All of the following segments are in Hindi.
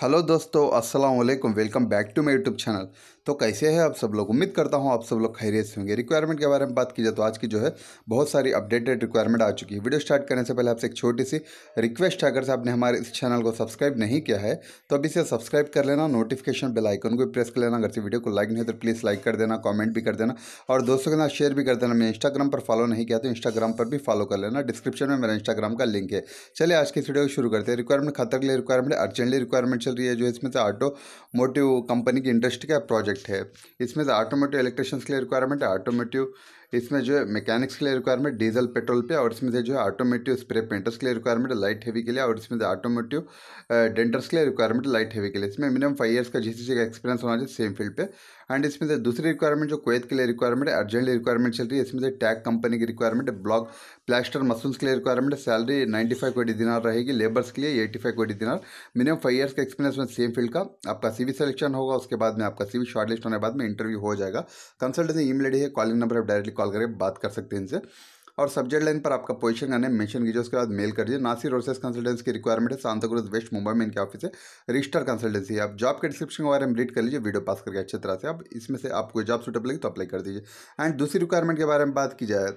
हेलो दोस्तों अस्सलाम वालेकुम welcome back to my YouTube channel तो कैसे है आप सब लोग उम्मीद करता हूँ आप सब लोग खैरियत से होंगे रिक्वायरमेंट के बारे में बात की जाए तो आज की जो है बहुत सारी अपडेटेड रिक्वायरमेंट आ चुकी है वीडियो स्टार्ट करने से पहले आपसे एक छोटी सी रिक्वेस्ट है अगर से आपने हमारे इस चैनल को सब्सक्राइब नहीं किया है तो अभी इसे सब्सक्राइब कर लेना नोटिफिकेशन बेल आइकन को प्रेस कर लेना अगर से वीडियो को लाइक नहीं तो प्लीज़ लाइक कर देना कॉमेंट भी कर देना और दोस्तों के साथ शेयर भी कर देना मैं इंस्टाग्राम पर फॉलो नहीं किया तो इंस्टाग्राम पर भी फॉलो कर लेना डिस्क्रिप्शन में मेरा इंस्टाग्राम का लिंक है चलिए आज की वीडियो को शुरू करते हैं रिक्वायरमेंट खतर के लिए रिक्वायरमेंट अर्जेंटली रिक्वायरमेंट चल रही है जो इसमें से ऑटो मोटिव कंपनी की इंडस्ट्री का प्रोजेक्ट प्रोजेक्ट है इसमें से ऑटोमेटिव इलेक्ट्रिशियंस के लिए रिक्वायरमेंट है ऑटोमेटिव इसमें जो है मैकेनिक्स के लिए रिक्वायरमेंट डीजल पेट्रोल पे और इसमें से जो है ऑटोमेटिव स्प्रे पेंटर्स के लिए रिक्वायरमेंट लाइट हेवी के लिए और इसमें से ऑटोमेटिव डेंटर्स के लिए रिक्वायरमेंट लाइट हेवी के लिए इसमें मिनिमम फाइव ईयर्स का जिस का एक्सपीरियंस होना चाहिए सेम फील्ड पे एंड इसमें से दूसरी रिक्वायरमेंट जो कोत के लिए रिक्वायरमेंट है अर्जेंटली रिक्वायरमेंट चल रही है इसमें से टैग कंपनी की रिक्वायरमेंट ब्लॉक प्लास्टर मसून्स के लिए रिक्वायरमेंट सैलरी नाइन्टी फाइव कोटी दिनार रहेगी लेबर्स के लिए एटी फाइव कोटी दिनार मिनिमम फाइव ईयर्स का एक्सपीरियंस में सेम फील्ड का आपका सीवी सिलेक्शन होगा उसके बाद में आपका सीवी शॉर्ट लिस्ट होने के बाद में इंटरव्यू हो जाएगा कंसल्टेंसी ईमेल आई है कॉलिंग नंबर आप डायरेक्टली कॉल करके बात कर सकते हैं इनसे और सब्जेक्ट लाइन पर आपका पोजीशन का नेम मेंशन कीजिए उसके बाद मेल कर दीजिए नासिर रोसेस कंसल्टेंसी की रिक्वायरमेंट है सांता क्रूज वेस्ट मुंबई में इनके ऑफिस है रजिस्टर कंसल्टेंसी आप जॉब के डिस्क्रिप्शन के बारे में रीड कर लीजिए वीडियो पास करके अच्छे तरह से आप इसमें से आपको जॉब सुटेबल लगी तो अप्लाई कर दीजिए एंड दूसरी रिक्वायरमेंट के बारे में बात की जाए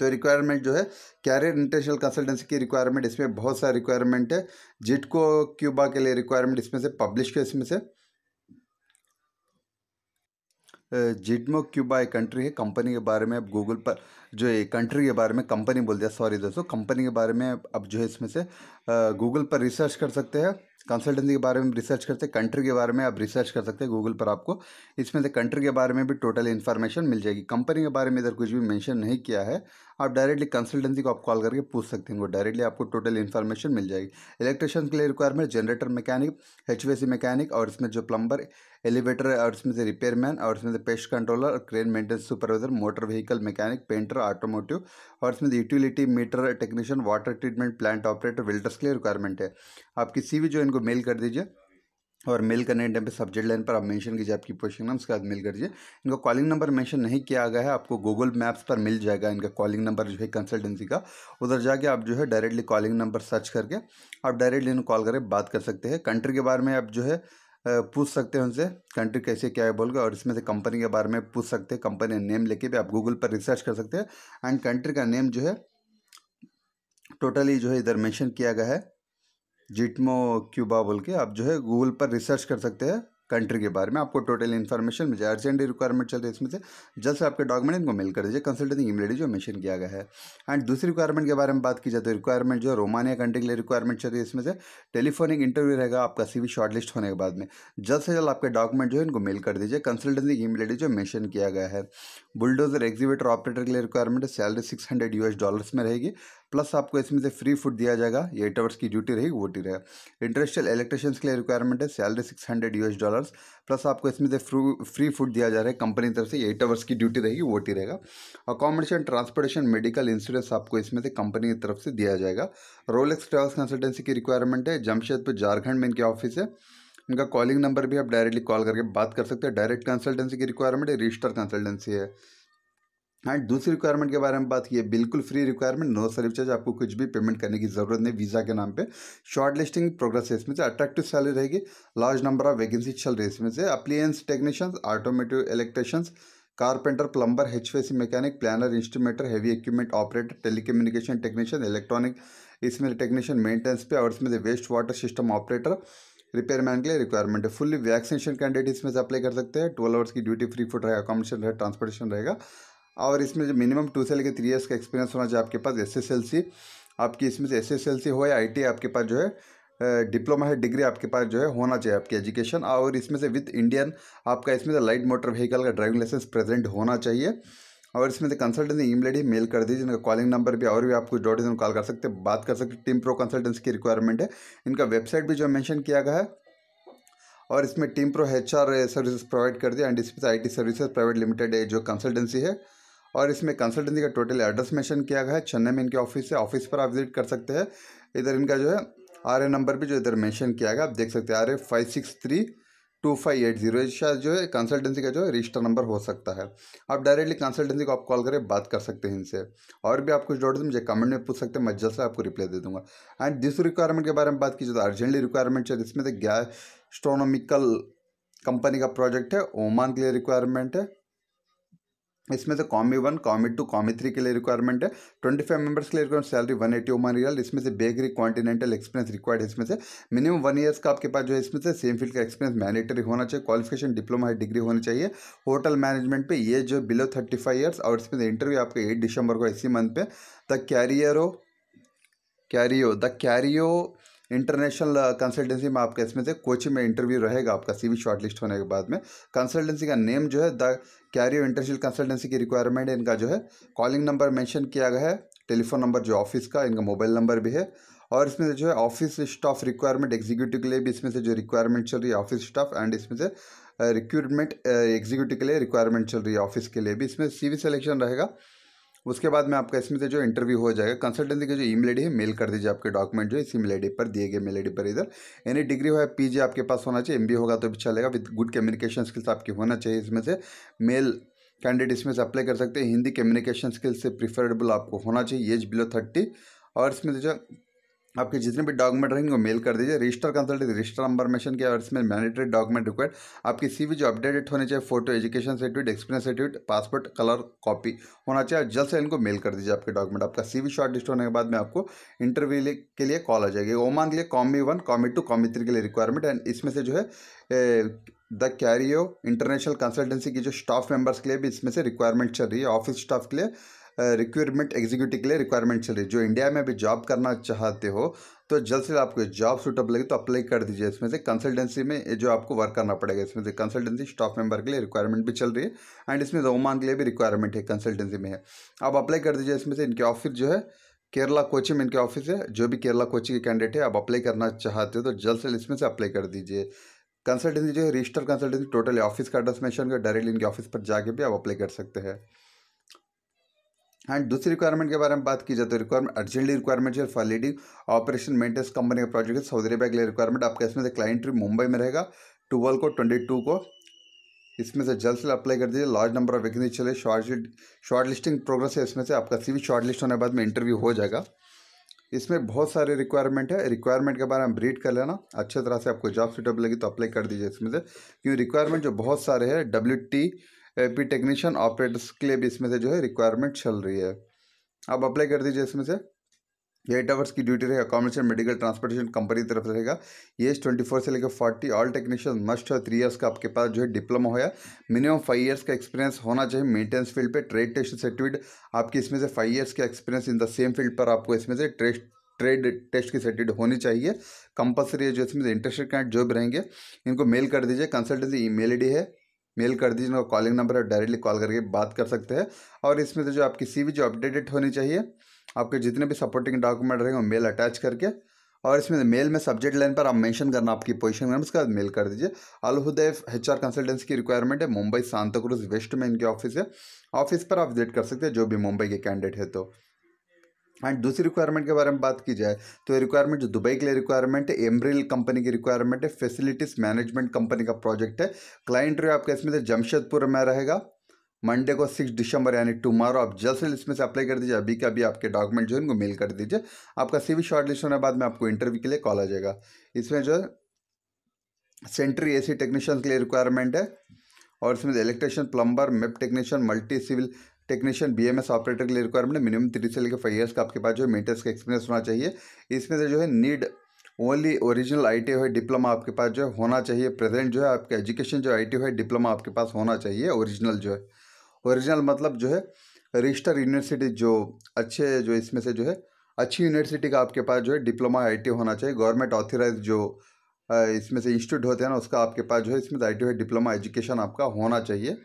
तो रिक्वायरमेंट जो है कैरियर इंटरनेशनल कंसल्टेंसी की रिक्वायरमेंट इसमें बहुत सारे रिक्वायरमेंट है जिटको क्यूबा के लिए रिक्वायरमेंट इसमें से पब्लिश के इसमें से जिडमो क्यूबा एक कंट्री है कंपनी के बारे में आप गूगल पर जो ये कंट्री के बारे में कंपनी बोल दिया सॉरी दोस्तों कंपनी के बारे में अब जो है इसमें से गूगल पर रिसर्च कर सकते हैं कंसल्टेंसी के बारे में रिसर्च करते हैं कंट्री के बारे में आप रिसर्च कर सकते हैं गूगल पर आपको इसमें से कंट्री के बारे में भी टोटल इन्फॉर्मेशन मिल जाएगी कंपनी के बारे में इधर कुछ भी मेंशन नहीं किया है आप डायरेक्टली कंसल्टेंसी को आप कॉल करके पूछ सकते हैं वो डायरेक्टली आपको टोटल इन्फॉर्मेशन मिल जाएगी इलेक्ट्रिशियन के लिए requirement generator mechanic H mechanic और इसमें जो प्लम्बर एलिवेटर और इसमें से रिपेयरमैन और इसमें से पेस्ट कंट्रोलर और crane maintenance supervisor motor vehicle mechanic painter automotive और इसमें utility meter technician water treatment plant operator welders के लिए रिक्वायरमेंट है आप किसी भी जो इनको मेल कर दीजिए और मेल करने के टाइम पर सब्जेक्ट लाइन पर आप मेंशन कीजिए आपकी पोस्टिंग नाम उसके बाद मेल कर दीजिए इनका कॉलिंग नंबर मेंशन नहीं किया गया है आपको गूगल मैप्स पर मिल जाएगा इनका कॉलिंग नंबर जो है कंसल्टेंसी का उधर जाके आप जो है डायरेक्टली कॉलिंग नंबर सर्च करके आप डायरेक्टली इन्हें कॉल करके बात कर सकते हैं कंट्री के बारे में आप जो है पूछ सकते हैं उनसे कंट्री कैसे क्या है बोलकर और इसमें से कंपनी के बारे में पूछ सकते हैं कंपनी नेम लेके भी आप गूगल पर रिसर्च कर सकते हैं एंड कंट्री का नेम जो है टोटली जो है इधर मेंशन किया गया है जिटमो क्यूबा बोल के आप जो है गूगल पर रिसर्च कर सकते हैं कंट्री के बारे में आपको टोटल इन्फॉर्मेशन मिल जाए अर्जेंट रिक्वायरमेंट चल है इसमें से जल्द से आपके डॉक्यूमेंट इनको मेल कर दीजिए कंसल्टेंसी ईमेल जो मेंशन किया गया है एंड दूसरी रिक्वायरमेंट के बारे में बात की जाए तो रिक्वायरमेंट जो रोमानिया कंट्री के लिए रिक्वायरमेंट चल रही है इसमें से टेलीफोनिक इंटरव्यू रहेगा आपका सी वी होने के बाद में जल्द से जल्द आपके डॉक्यूमेंट जो है इनको मेल कर दीजिए कंसल्टेंसी ई मेल जो मेंशन किया गया है बुलडोजर एग्जीबिटर ऑपरेटर के लिए requirement salary six hundred dollars में रहेगी प्लस आपको इसमें से फ्री फूड दिया जाएगा ये एट आवर्स की ड्यूटी रहेगी वो टी रहेगा इंडस्ट्रियल इलेक्ट्रिशियंस के लिए रिक्वायरमेंट है salary six hundred U dollars plus आपको इसमें से फ्री फूड दिया जा रहा है कंपनी की तरफ से एट आवर्स की ड्यूटी रहेगी वो टी रहेगा अकोमोडेशन ट्रांसपोर्टेशन मेडिकल इंश्योरेंस आपको इसमें से कंपनी की तरफ से दिया जाएगा रोलेक्स ट्रेवल्स कंसल्टेंसी की रिक्वायरमेंट है जमशेदपुर झारखंड में इनकी ऑफिस है इनका कॉलिंग नंबर भी आप डायरेक्टली कॉल करके बात कर सकते हैं डायरेक्ट कंसल्टेंसी की रिक्वायरमेंट है रजिस्टर कंसल्टेंसी है एंड हाँ, दूसरी रिक्वायरमेंट के बारे में बात की है बिल्कुल free requirement no service charge आपको कुछ भी पेमेंट करने की जरूरत नहीं वीज़ा के नाम पे शॉर्ट लिस्टिंग प्रोग्रेस इसमें से अट्रैक्टिव सैलरी रहेगी लार्ज नंबर ऑफ वैकेंसी चल रही है इसमें से appliance technicians automotive electricians carpenter plumber H mechanic planner instrumenter heavy equipment operator telecommunication technician electronic इसमें टेक्नीशियन मेंटेनेंस पे और इसमें से waste water system operator repairman के लिए रिक्वायरमेंट है फुल्ली वैक्सीनेशन कैंडिडेट इसमें से अप्लाई कर सकते हैं ट्वेल्व आवर्स की ड्यूटी फ्री फूड रहेगा अकोमोडेशन रहेगा ट्रांसपोर्टेशन रहेगा और इसमें जो मिनिमम टू से लेकर थ्री ईयर्स का एक्सपीरियंस होना चाहिए आपके पास एसएसएलसी आपकी इसमें से एसएसएलसी हो या टी आपके पास जो है डिप्लोमा है डिग्री आपके पास जो है होना चाहिए आपकी एजुकेशन और इसमें से विद इंडियन आपका इसमें से लाइट मोटर व्हीकल का ड्राइविंग लाइसेंस प्रेजेंट होना चाहिए और इसमें से कंसल्टेंसी ईमेल आई मेल कर दीजिए इनका कॉलिंग नंबर भी और भी आप कुछ डॉट इन कॉल कर सकते बात कर सकते टीम प्रो कंसल्टेंसी की रिक्वायरमेंट है इनका वेबसाइट भी जो मैंशन किया गया है और इसमें Team Pro H R services provide कर दिया एंड इसमें I T services private limited जो कंसल्टेंसी है और इसमें कंसल्टेंसी का टोटल एड्रेस मेंशन किया गया है चेन्नई में इनके ऑफिस है ऑफिस पर आप विजिट कर सकते हैं इधर इनका जो है आर नंबर भी जो इधर मेंशन किया गया आप देख सकते हैं R A five six three two five eight zero शायद जो है कंसल्टेंसी का जो है रजिस्टर नंबर हो सकता है आप डायरेक्टली कंसल्टेंसी को आप कॉल करें बात कर सकते हैं इनसे और भी आप कुछ डाउट मुझे कमेंट में पूछ सकते हैं मैं जल्द से आपको रिप्लाई दे दूंगा एंड जिस रिक्वायरमेंट के बारे में बात की तो अर्जेंटली रिक्वायरमेंट तो है जिसमें गैस्ट्रोनॉमिकल कंपनी का प्रोजेक्ट है ओमान के लिए रिक्वायरमेंट है इसमें से commis one commis two commis three के लिए रिक्वायरमेंट है ट्वेंटी फाइव मेंबर्स के लिए requirement salary one eighty Oman rial इसमें से बेगरी कॉन्टिनेंटल एक्सपीरियंस रिक्वायर्ड है इसमें से मिनिमम वन ईयर्स का आपके पास जो है इसमें से सेम फील्ड का एक्सपीरियंस मैनेटरी होना चाहिए क्वालिफिकेशन डिप्लोमा है डिग्री होनी चाहिए होटल मैनेजमेंट पे ये जो बिलो थर्टी फाइव ईयर्स और इसमें से इंटरव्यू आपके एट दिसंबर को इसी मंथ पे द कैरियर हो career the career international consultancy में आपका इसमें से कोचिंग में इंटरव्यू रहेगा आपका सीवी शॉर्टलिस्ट होने के बाद में कंसल्टेंसी का नेम जो है द कैरियर इंटरनेशनल कंसल्टेंसी की रिक्वायरमेंट इनका जो है कॉलिंग नंबर मेंशन किया गया है टेलीफोन नंबर जो ऑफिस का इनका मोबाइल नंबर भी है और इसमें से जो है ऑफिस स्टाफ रिक्वायरमेंट एग्जीक्यूटिव के लिए भी इसमें से जो रिक्वायरमेंट चल रही है ऑफिस स्टाफ एंड इसमें से रिक्रूटमेंट एग्जीक्यूटिव के लिए रिक्वायरमेंट चल रही है ऑफिस के लिए भी इसमें सी सिलेक्शन रहेगा उसके बाद में आपका इसमें से जो इंटरव्यू हो जाएगा कंसल्टेंसी का जो ई मेल है मेल कर दीजिए आपके डॉक्यूमेंट जो इसी मेल आई पर दिए गए मेल आई पर इधर यानी डिग्री हो या पीजी आपके पास होना चाहिए एमबी होगा तो भी चलेगा विद गुड कम्युनिकेशन स्किल्स आपकी होना चाहिए इसमें से मेल कैंडिडेट इसमें से अप्लाई कर सकते हैं हिंदी कम्युनिकेशन स्किल्स से प्रिफरेबल आपको होना चाहिए एज बिलो थर्टी और इसमें जो आपके जितने भी डॉक्यूमेंट रहेंगे वो मेल कर दीजिए रजिस्टर कंसल्ट रजिस्टर नंबरमेशन के और इसमें मैंडेटरी डॉक्यूमेंट रिक्वायर्ड आपकी सीवी जो अपडेटेड होने चाहिए photo education certificate experience certificate passport colour copy होना चाहिए जल्द से इनको मेल कर दीजिए आपके डॉक्यूमेंट आपका सीवी शॉर्टलिस्ट होने के बाद में आपको इंटरव्यू के लिए कॉल आ जाएगी ओमान के लिए commis one commis two commis three के लिए रिक्वायरमेंट एंड इसमें से जो है द कैरियो इंटरनेशनल कंसल्टेंसी की जो स्टाफ मेंबर्स के लिए भी इसमें से रिक्वायरमेंट चल रही है ऑफिस स्टाफ के लिए रिक्वायरमेंट एग्जीक्यूटिव के लिए रिक्वायरमेंट चल रही है जो इंडिया में अभी जॉब करना चाहते हो तो जल्द से आपको जॉब सूटअप लगे तो अप्लाई कर दीजिए इसमें से कंसल्टेंसी में जो आपको वर्क करना पड़ेगा इसमें से कंसल्टेंसी स्टाफ मेंबर के लिए रिक्वायरमेंट भी चल रही है एंड इसमें रोमान के लिए भी रिक्वायरमेंट है कंसल्टेंसी में है आप अप्लाई कर दीजिए इसमें से इनके ऑफिस जो है केरला कोचिंग में इनके ऑफिस है जो भी केरला कोचिंग के कैंडिडेट है आप अप्लाई करना चाहते हो तो जल्द से इसमें से अप्लाई कर दीजिए कंसल्टेंसी जो है रजिस्टर कंसल्टेंसी टोटली ऑफिस का एड्रेस मेंशन कर डायरेक्टली इनके ऑफिस पर जाके भी आप अप्लाई कर सकते हैं एंड हाँ, दूसरी रिक्वायरमेंट के बारे में बात की जाए तो रिक्वायरमेंट अर्जेंटली रिक्वायरमेंट है for leading operation maintenance company का प्रोजेक्ट है सऊदी अरबिया के लिए रिक्वायरमेंट आपका इसमें से क्लाइंट मुंबई में रहेगा ट्वेल्व को ट्वेंटी टू को इसमें से जल्द से अप्लाई कर दीजिए लार्ज नंबर ऑफ वैकेंसी चले शॉर्ट शॉर्ट लिस्टिंग प्रोग्रेस है इसमें से आपका सीवी शॉर्ट लिस्ट होने के बाद में इंटरव्यू हो जाएगा इसमें बहुत सारे रिक्वायरमेंट है रिक्वायरमेंट के बारे में रीड कर लेना अच्छे तरह से आपको जॉब सूटेबल लगी तो अप्लाई कर दीजिए इसमें से क्योंकि रिक्वायरमेंट जो बहुत सारे हैं W T P technician operators के लिए भी इसमें से जो है रिक्वायरमेंट चल रही है आप अप्लाई कर दीजिए इसमें से एट आवर्स की ड्यूटी रहेगा अकोमोडेशन मेडिकल ट्रांसपोर्टेशन कंपनी की तरफ रहेगा एज ट्वेंटी फोर से लेकर फोर्टी ऑल टेक्नीशियन मस्ट है थ्री ईयर्स का आपके पास जो है डिप्लोमा होया मिनिमम फाइव ईयर्स का एक्सपीरियंस होना चाहिए मेंटेनेंस फील्ड पे ट्रेड टेस्ट सर्टिफिकेट आपकी इसमें से फाइव ईयर्स का experience in the same field पर आपको इसमें से ट्रेड ट्रेड टेस्ट की सर्टिफिकेट होनी चाहिए कंपलसरी है जो इसमें इंटरेस्टेड कैंड जो भी रहेंगे इनको मेल कर दीजिए कंसल्टेंसी ई मेल है मेल कर दीजिए उनका कॉलिंग नंबर है डायरेक्टली कॉल करके बात कर सकते हैं और इसमें तो जो आपकी सी जो अपडेटेड होनी चाहिए आपके जितने भी सपोर्टिंग डॉक्यूमेंट रहेंगे मेल अटैच करके और इसमें मेल में सब्जेक्ट लाइन पर आप मेंशन करना आपकी पोजीशन करना उसके बाद मेल कर दीजिए अलहुदेव एच आर कंसल्टेंसी की रिक्वायरमेंट है मुंबई सांता क्रूज वेस्ट में इनके ऑफिस है ऑफिस पर आप विजिट कर सकते हैं जो भी मुंबई के कैंडिडेट है तो एंड दूसरी रिक्वायरमेंट के बारे में बात की जाए तो रिक्वायरमेंट जो दुबई के लिए रिक्वायरमेंट है एम्ब्रिल कंपनी की रिक्वायरमेंट है फैसिलिटीज मैनेजमेंट कंपनी का प्रोजेक्ट है क्लाइंट रहे आपका इसमें से जमशेदपुर में रहेगा मंडे को सिक्स दिसंबर यानी टुमारो आप जल्द से इसमें से अप्लाई कर दीजिए अभी के अभी आपके डॉक्यूमेंट जो है इनको मेल कर दीजिए आपका शॉर्ट शॉर्टलिस्ट होने के बाद में आपको इंटरव्यू के लिए कॉल आ जाएगा इसमें जो सेंट्री सी टेक्नीशियन के लिए रिक्वायरमेंट है और इसमें electrician plumber MEP technician multi civil technician B M S operator के लिए रिक्वायरमेंट है मिनिमम थ्री से लेकर फाइव ईयर्स का आपके पास जो है मेटर्स का एक्सपीरियंस होना चाहिए इसमें से जो है need only original I T है डिप्लोमा आपके पास जो है होना चाहिए प्रेजेंट जो है आपके एजुकेशन जो आई टी है डिप्लोमा आपके पास होना चाहिए ओरिजिनल जो है ओरिजिनल मतलब जो है रजिस्टर यूनिवर्सिटी जो अच्छे जो इसमें से जो है अच्छी यूनिवर्सिटी का आपके पास जो है डिप्लोमा आई टी होना चाहिए गवर्नमेंट ऑथोराइज जो इसमें से इंस्टीट्यूट होते हैं ना उसका आपके पास जो है इसमें आई टी है डिप्लोमा एजुकेशन आपका होना चाहिए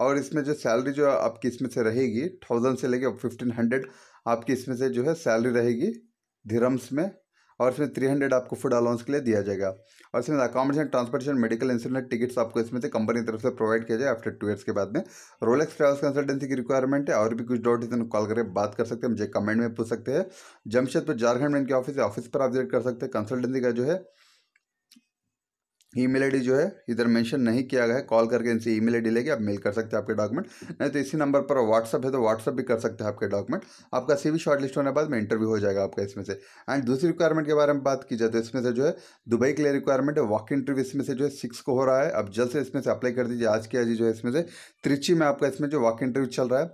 और इसमें जो सैलरी जो आपकी इसमें से रहेगी थाउजेंड से लेके फिफ्टीन हंड्रेड आपकी इसमें से जो है सैलरी रहेगी धीरम्स में और इसमें थ्री हंड्रेड आपको फूड अलाउंस के लिए दिया जाएगा और इसमें accommodation transportation medical insurance tickets आपको इसमें से कंपनी की तरफ से प्रोवाइड किया जाए आफ्टर टू ईयर्स के बाद में रोलेक्स ट्रेवल्स कंसल्टेंसी की रिक्वायरमेंट है और भी कुछ डाउट इसमें कॉल करके बात कर सकते हैं मुझे कमेंट में पूछ सकते हैं जमशेदपुर झारखंड में इनके ऑफिस है ऑफिस पर आप विजिट कर सकते हैं कंसल्टेंसी का जो है ईमेल आईडी जो है इधर मेंशन नहीं किया गया है कॉल करके इनसे ईमेल आईडी लेके आप मेल कर सकते हैं आपके डॉक्यूमेंट नहीं तो इसी नंबर पर व्हाट्सअप है तो व्हाट्सअप भी कर सकते हैं आपके डॉक्यूमेंट आपका सीवी शॉर्ट लिस्ट होने के बाद में इंटरव्यू हो जाएगा आपका इसमें से एंड दूसरी रिक्वायरमेंट के बारे में बात की जाए तो इसमें से जो है दुबई के लिए रिक्वायरमेंट है वॉक इंटरव्यू इसमें से जो है सिक्स को हो रहा है अब जल्द से इसमें से अप्लाई कर दीजिए आज की आज जो है इसमें से त्रिची में आपका इसमें जो वॉक इंटरव्यू चल रहा है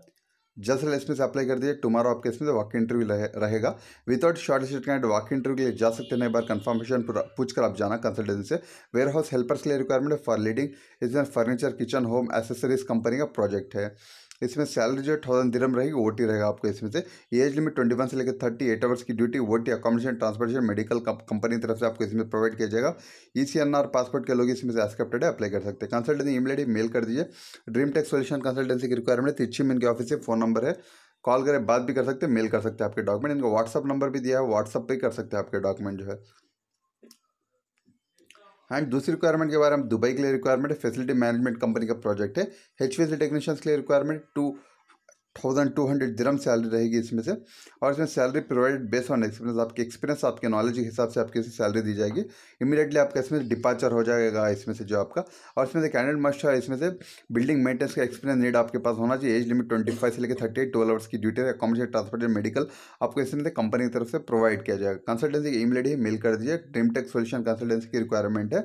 जल्द से जल्द इसमें से अप्लाई कर दीजिए टुमारो आपके इसमें से वॉक इंटरव्यू रहेगा without short list walk interview के लिए जा सकते हैं एक बार कंफर्मेशन पूछकर आप जाना कंसल्टेंसी से वेयर हाउस हेल्पर्स के लिए रिक्वायरमेंट है फॉर लीडिंग इस furniture kitchen home accessories company का प्रोजेक्ट है इसमें सैलरी जो है थाउजेंड दिरम रहेगी ओ टी रहेगा आपको इसमें से एज लिमिट ट्वेंटी वन से लेकर थर्टी एट आवर्स की duty O T accommodation transportation medical company की तरफ से आपको इसमें प्रोवाइड किया जाएगा E C N R passport के लोग इसमें से एक्सेप्टेड है अप्लाई कर सकते हैं कंसल्टेंसी ईमेल मेल कर दीजिए ड्रीम टेक सोल्यूशन कंसल्टेंसी की रिक्वायरमेंट है तिरछी में इनके ऑफिस से फोन नंबर है कॉल करें बात भी कर सकते हैं मेल कर सकते हैं आपके डॉक्यूमेंट इनका व्हाट्सअप नंबर भी दिया है व्हाट्सअप पर कर सकते हैं आपके डॉक्यूमेंट जो है हाँ, एंड दूसरी रिक्वायरमेंट के बारे में दुबई के लिए रिक्वायरमेंट है फैसिलिटी मैनेजमेंट कंपनी का प्रोजेक्ट है एच टेक्नीशियंस के लिए requirement two thousand two hundred dirham salary रहेगी इसमें से और इसमें salary provided based on experience आपके एक्सपीरियंस आपके नॉलेज के हिसाब से आपकी सैलरी दी जाएगी इमीडिएटली आपका इसमें डिपार्चर हो जाएगा इसमें से जो आपका और इसमें से कैंडिडेट मस्ट है इसमें से बिल्डिंग मेंटेनेंस का एक्सपीरियंस नीड आपके पास होना चाहिए एज लिमिट ट्वेंटी फाइव से लेकर थर्टी एट ट्वेल्व आवर्स की ड्यूटी है कॉमर्शियल ट्रांसपोर्ट एंड मेडिकल आपको इसमें से कंपनी की तरफ से प्रोवाइड किया जाएगा कंसल्टेंसी की ईमेल आई मेल कर दीजिए ड्रीम टेक सोल्यूशन कंसल्टेंसी की रिक्वायरमेंट है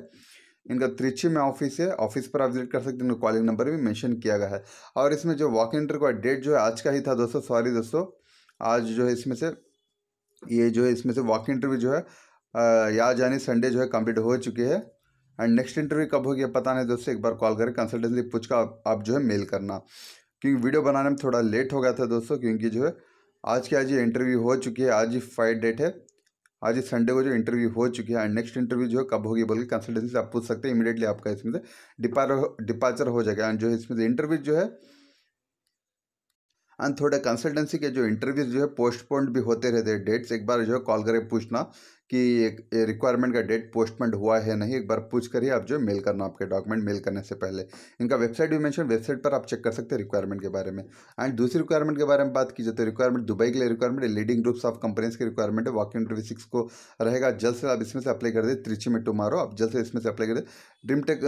इनका त्रिची में ऑफिस है ऑफिस पर आप विजिट कर सकते हैं इनका कॉलिंग नंबर भी मेंशन किया गया है और इसमें जो वॉक इंटर का डेट जो है आज का ही था दोस्तों सॉरी दोस्तों आज जो है इसमें से ये जो है इसमें से वॉक इंटरव्यू जो है या जानी संडे जो है कंप्लीट हो चुकी है एंड नेक्स्ट इंटरव्यू कब होगी पता नहीं दोस्तों एक बार कॉल करके कंसल्टेंसी पूछ का आप जो है मेल करना क्योंकि वीडियो बनाने में थोड़ा लेट हो गया था दोस्तों क्योंकि जो है आज की आज ये इंटरव्यू हो चुकी है आज ही फाइव डेट है आज इस संडे को जो इंटरव्यू हो चुकी है एंड नेक्स्ट इंटरव्यू जो है कब होगी बोलिए कंसल्टेंसी से आप पूछ सकते हैं इमीडिएटली आपका इसमें से डिपार डिपार्चर हो जाएगा एंड जो है इसमें से इंटरव्यू जो है एंड थोड़े कंसल्टेंसी के जो इंटरव्यूज जो है पोस्टपोन्ड भी होते रहते हैं डेट्स एक बार जो है कॉल करके पूछना कि रिक्वायरमेंट का डेट पोस्टमेंट हुआ है नहीं एक बार पूछ कर ही आप जो मेल करना आपके डॉक्यूमेंट मेल करने से पहले इनका वेबसाइट भी मैंशन वेबसाइट पर आप चेक कर सकते हैं रिक्वायरमेंट के बारे में एंड दूसरी रिक्वायरमेंट के बारे में बात की जाए तो रिक्वायरमेंट दुबई के लिए requirement leading groups of companies की रिक्वायरमेंट है वॉकिंग ट्वेंटी सिक्स को रहेगा जल्द से आप इसमें से अप्लाई कर दे त्रिची में टुमारो आप जल्द से इसमें से अप्लाई कर दे ड्रीम टेक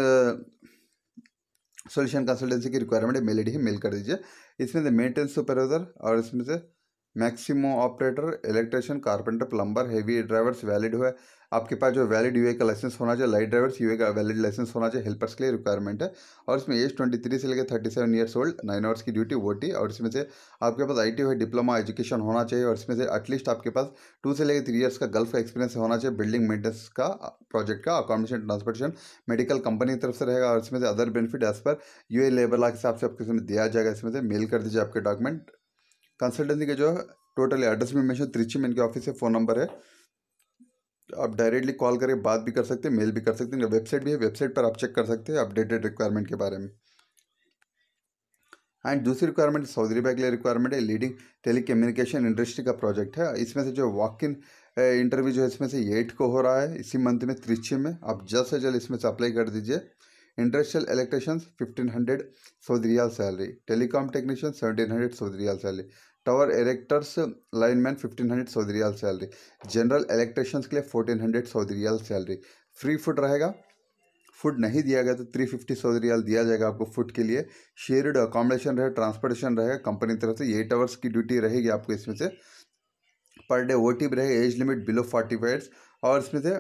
सोल्यूशन कंसल्टेंसी की रिक्वायरमेंट है मेल आई है मेल कर दीजिए इसमें से मेंटेनेंस सुपरवाइजर और इसमें से Maximo operator electrician carpenter plumber heavy drivers valid हुआ आपके पास जो वैलिड यूए का लाइसेंस होना चाहिए लाइट ड्राइवर्स यूए का वैलिड लाइसेंस होना चाहिए हेल्पर्स के लिए रिक्वायरमेंट है और इसमें एज ट्वेंटी थ्री से लेकर thirty seven years old nine hours की ड्यूटी वोटी और इसमें से आपके पास आई टी डिप्लोमा एजुकेशन होना चाहिए और इसमें से एटलीस्ट आपके पास टू से लेकर थ्री ईयर्स का गल्फ का एक्सपीरियंस होना चाहिए बिल्डिंग मेंटेनेंस का प्रोजेक्ट का अकोमोडेशन ट्रांसपोर्टेशन मेडिकल कंपनी की तरफ से रहेगा और इसमें से other benefit as per U labour law के हिसाब से आपको इसमें दिया जाएगा इसमें से मेल कर दीजिए आपके डॉक्यूमेंट कंसल्टेंसी के जो है टोटल एड्रेस भी मैं त्रिची में इनके ऑफिस है फ़ोन नंबर है आप डायरेक्टली कॉल करके बात भी कर सकते हैं मेल भी कर सकते हैं वेबसाइट भी है वेबसाइट पर आप चेक कर सकते हैं अपडेटेड रिक्वायरमेंट के बारे में एंड दूसरी रिक्वायरमेंट सऊदी अरबिया के लिए रिक्वायरमेंट है लीडिंग टेली कम्युनिकेशन इंडस्ट्री का प्रोजेक्ट है इसमें से जो वॉक इन इंटरव्यू जो है इसमें से एट को हो रहा है इसी मंथ में त्रिची में आप जल्द से जल्द इसमें से अप्लाई कर दीजिए industrial electrician fifteen hundred Saudi riyal salary telecom technician seventeen hundred Saudi riyal salary tower erectors lineman fifteen hundred Saudi riyal salary general electricians के लिए fourteen hundred Saudi riyal salary free food रहेगा फूड नहीं दिया गया तो थ्री फिफ्टी सऊदी रियाल दिया जाएगा आपको फूड के लिए शेयर्ड अकोमोडेशन रहे ट्रांसपोर्टेशन रहेगा कंपनी की तरफ से एट आवर्स की ड्यूटी रहेगी आपको इसमें से पर डे ओ टी भी रहेगा age limit below forty five और इसमें से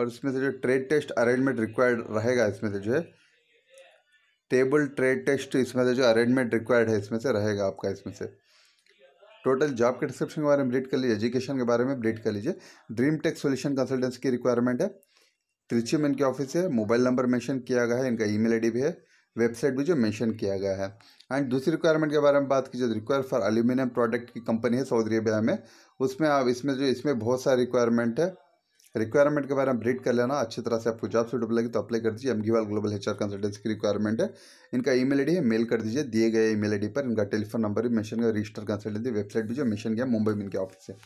और इसमें से जो ट्रेड टेस्ट अरेंजमेंट रिक्वायर्ड रहेगा इसमें से जो है टेबल ट्रेड टेस्ट इसमें से जो अरेंजमेंट रिक्वायर्ड है इसमें से रहेगा आपका इसमें से टोटल जॉब के डिस्क्रिप्शन के बारे में ब्रीड कर लीजिए एजुकेशन के बारे में ब्रीड कर लीजिए ड्रीम टेक सोल्यूशन कंसल्टेंसी की रिक्वायरमेंट है त्रिची में इनके ऑफिस है मोबाइल नंबर मेंशन किया गया है इनका ईमेल आईडी भी है वेबसाइट भी जो मेंशन किया गया है एंड दूसरी रिक्वायरमेंट के बारे में बात की रिक्वायर फॉर एल्यूमिनियम प्रोडक्ट की कंपनी है सऊदी अरेबिया में उसमें आप इसमें जो इसमें बहुत सारी रिक्वायरमेंट है रिक्वायरमेंट के बारे में ब्रीड कर लेना अच्छी तरह से आपको जॉब से लगे तो अप्लाई कर दीजिए एमगीवाल ग्लोबल एचआर कंसल्टेंसी की रिक्वायरमेंट है इनका ईमेल आईडी है मेल कर दीजिए दिए गए ईमेल आईडी पर इनका टेलीफोन नंबर भी मेंशन किया रजिस्टर कंसल्टेंसी वेबसाइट भी जो मेंशन किया मुंबई में इनके ऑफिस है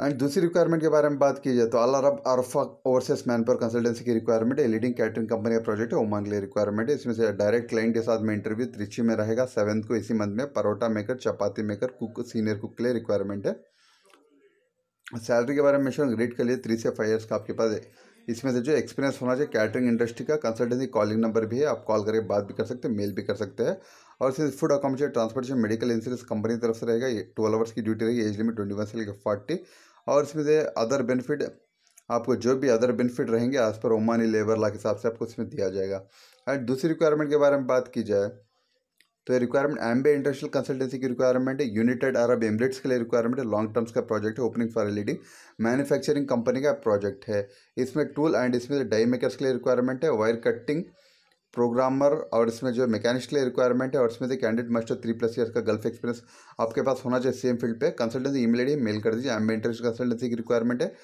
एंड दूसरी रिक्वायरमेंट के बारे में बात की जाए तो अल अरब अरफा ओवरसीज पर कंसल्टेंसी की रिक्वायरमेंट है लीडिंग कैटरिंग कंपनी का प्रोजेक्ट है ओमान लिए रिक्वायरमेंट है इसमें से डायरेक्ट क्लाइंट के साथ में इंटरव्यू त्रिची में रहेगा सेवंथ को इसी मंथ में parotta maker chapati maker cook senior cook के लिए रिक्वायरमेंट है सैलरी के बारे में मेंशन ग्रेड के लिए थ्री से फाइव ईयर्स का आपके पास है इसमें से जो एक्सपीरियंस होना चाहिए कैटरिंग इंडस्ट्री का कंसल्टेंसी कॉलिंग नंबर भी है आप कॉल करके बात भी कर सकते हैं मेल भी कर सकते हैं और सिर्फ food accommodation transportation medical insurance company की तरफ से रहेगा ये ट्वेल्व आवर्स की ड्यूटी रहेगी एज लिमिट ट्वेंटी वन से लेकर फोर्टी और इसमें से अदर बेनिफिट आपको जो भी अदर बेनिफिट रहेंगे एज पर ओमानी लेबर ला के हिसाब से आपको इसमें दिया जाएगा एंड दूसरी रिक्वायरमेंट के बारे में बात की जाए तो ये requirement M B international consultancy की रिक्वायरमेंट है यूनाइटेड अरब एमरेट्स के लिए रिक्वायरमेंट है लॉन्ग टर्म्स का प्रोजेक्ट है opening for leading manufacturing company का प्रोजेक्ट है इसमें टूल एंड इसमें डाई मेकर्स के लिए रिक्वायरमेंट है वायर कटिंग प्रोग्रामर और इसमें जो मैकेनिक्स के लिए रिक्वायरमेंट है और इसमें से candidate master three plus year का गल्फ एक्सपीरियंस आपके पास होना चाहिए सेम फील्ड पे कंसल्टेंसी ईमेल आई मेल कर दीजिए एम बी इंटरनेशनल कंसल्टेंसी की रिक्वायरमेंट है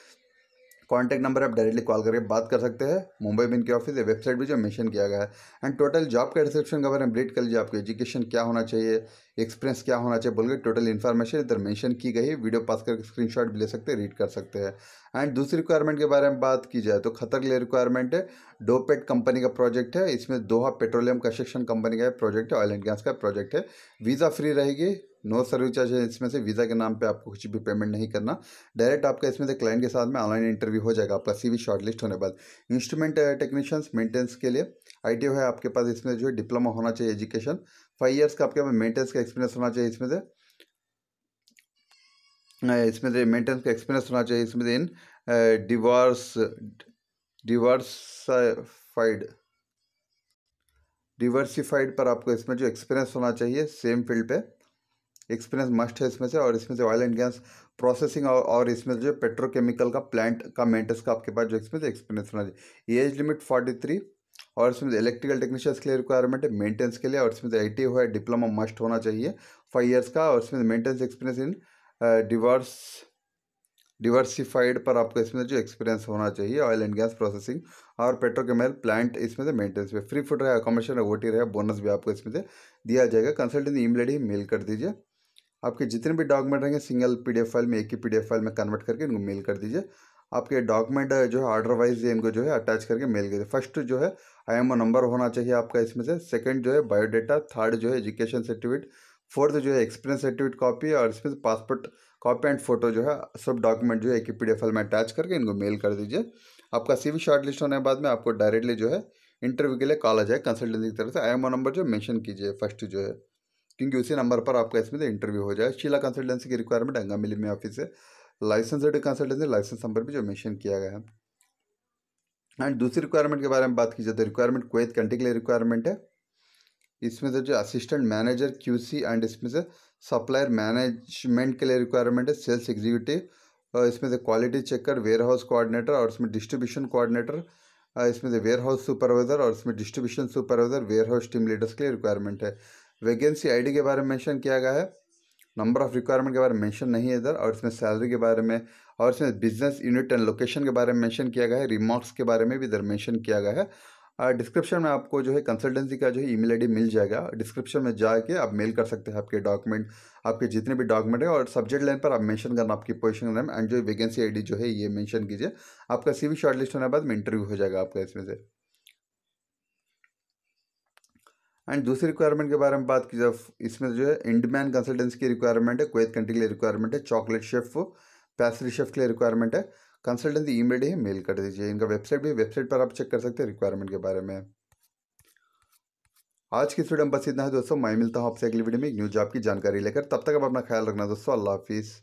कॉन्टैक्ट नंबर आप डायरेक्टली कॉल करके बात कर सकते हैं मुंबई में इनके ऑफिस है वेबसाइट भी जो मेंशन किया गया है एंड टोटल जॉब का डिस्क्रिप्शन कवर कंप्लीट कर लीजिए आपकी एजुकेशन क्या होना चाहिए एक्सपीरियंस क्या होना चाहिए बोल के टोटल इन्फॉर्मेशन इधर मेंशन की गई है वीडियो पास करके स्क्रीनशॉट भी ले सकते हैं रीड कर सकते हैं एंड दूसरी रिक्वायरमेंट के बारे में बात की जाए तो खतर के लिए रिक्वायरमेंट है डोपेट कंपनी का प्रोजेक्ट है इसमें दोहा पेट्रोलियम कंस्ट्रक्शन कंपनी का प्रोजेक्ट है ऑयल एंड गैस का प्रोजेक्ट है वीज़ा फ्री रहेगी नो सर्विस चार्ज है इसमें से वीज़ा के नाम पे आपको कुछ भी पेमेंट नहीं करना डायरेक्ट आपका इसमें से क्लाइंट के साथ में ऑनलाइन इंटरव्यू हो जाएगा आपका सीवी शॉर्टलिस्ट होने बाद इंस्ट्रूमेंट टेक्नीशियंस मेंटेनेंस के लिए आईटीओ है आपके पास इसमें जो है डिप्लोमा होना चाहिए एजुकेशन फाइव ईयर्स का आपके पास मेंटेनेंस का एक्सपीरियंस होना चाहिए इसमें से इसमें से मेंटेनेंस का एक्सपीरियंस होना चाहिए इसमें से इन डिवोर्स डिवर्साइड डिवर्सिफाइड पर आपको इसमें जो एक्सपीरियंस होना चाहिए सेम फील्ड पे एक्सपीरियंस मस्ट है इसमें से और इसमें से ऑयल एंड गैस प्रोसेसिंग और और इसमें जो पेट्रोकेमिकल का प्लांट का मेंटेनेंस का आपके पास जो एक्सपीरियंस एक्सपीरियंस होना चाहिए एज लिमिट फोर्टी थ्री और इसमें इलेक्ट्रिकल टेक्नीशियंस के लिए रिक्वायरमेंट है मेंटेनेंस के लिए और इसमें आई टी है डिप्लोमा मस्ट होना चाहिए फाइव ईयर्स का और इसमें maintenance experience in diverse diversified पर आपको इसमें जो एक्सपीरियंस होना चाहिए ऑयल एंड गैस प्रोसेसिंग और पेट्रोकेमिकल प्लांट इसमें से मेंटेनेंस में फ्री फूड रहे अकोमेशन रहे टी रहे बोनस भी आपको इसमें से दिया जाएगा कंसल्टेंट ईमेल ही मेल कर दीजिए आपके जितने भी डॉक्यूमेंट रहेंगे सिंगल पीडीएफ फाइल में एक ही पीडीएफ फाइल में कन्वर्ट करके इनको मेल कर दीजिए आपके डॉक्यूमेंट जो है ऑर्डर वाइज ये इनको जो है अटैच करके मेल कीजिए फर्स्ट जो है आई एम ओ नंबर होना चाहिए आपका इसमें से सेकंड जो है बायोडाटा थर्ड जो है एजुकेशन सर्टिफिकेट फोर्थ जो है एक्सपीरियंस सर्टिफिकेट कॉपी और इसमें से पासपोर्ट कॉपी एंड फोटो जो है सब डॉक्यूमेंट जो है एक ही पी में अटैच करके इनको मेल कर दीजिए आपका सी शॉर्ट लिस्ट होने के बाद में आपको डायरेक्टली जो है इंटरव्यू के लिए कॉल आ जाए कंसल्टेंसी की तरफ से आई एम ओ नंबर जो मेंशन कीजिए फर्स्ट जो है क्योंकि उसी नंबर पर आपका इसमें से इंटरव्यू हो जाए शीला कंसल्टेंसी की रिक्वायरमेंट अंगामिली में ऑफिस है लाइसेंस कंसल्टेंसी लाइसेंस नंबर भी जो मेंशन किया गया है एंड दूसरी रिक्वायरमेंट के बारे में बात की जाए तो रिक्वायरमेंट कुवैत कंट्री के लिए रिक्वायरमेंट है इसमें से जो असिस्टेंट मैनेजर क्यूसी एंड इसमें से सप्लायर मैनेजमेंट के लिए रिक्वायरमेंट है सेल्स एग्जीक्यूटिव और इसमें से quality checker warehouse coordinator और इसमें डिस्ट्रीब्यूशन कोऑर्डिनेटर इसमें से वेयर हाउस सुपरवाइजर और इसमें distribution supervisor warehouse team leaders के लिए रिक्वायरमेंट है वैकेंसी आईडी के बारे में मेंशन किया गया है नंबर ऑफ़ रिक्वायरमेंट के बारे में मेंशन नहीं है इधर और इसमें सैलरी के बारे में और इसमें बिजनेस यूनिट एंड लोकेशन के बारे में मेंशन किया गया है रिमार्क्स के बारे में भी इधर मेंशन किया गया है डिस्क्रिप्शन में आपको जो है कंसल्टेंसी का जो है ईमेल आईडी मिल जाएगा डिस्क्रिप्शन में जाके आप मेल कर सकते हैं आपके डॉक्यूमेंट आपके जितने भी डॉक्यूमेंट है और सब्जेक्ट लाइन पर आप मेंशन करना आपकी पोजीशन नेम एंड जो वैकेंसी आईडी जो है ये मेंशन कीजिए आपका सीवी शॉर्टलिस्ट होने के बाद में इंटरव्यू हो जाएगा आपका इसमें से एंड दूसरी रिक्वायरमेंट के बारे में बात की जाए इसमें जो है इंडमैन कंसल्टेंसी की रिक्वायरमेंट है क्वेत कंट्री के लिए रिक्वायरमेंट है चॉकलेट शेफ पैसरी शेफ के लिए रिक्वायरमेंट है कंसल्टेंसी ईमेल ही मेल कर दीजिए इनका वेबसाइट भी वेबसाइट पर आप चेक कर सकते हैं रिक्वायरमेंट के बारे में आज की वीडियो में बस इतना है दोस्तों मैं मिलता हूँ आपसे अगली वीडियो में एक न्यूज जॉब की जानकारी लेकर तब तक आप अपना ख्याल रखना दोस्तों अल्लाह हाफिज़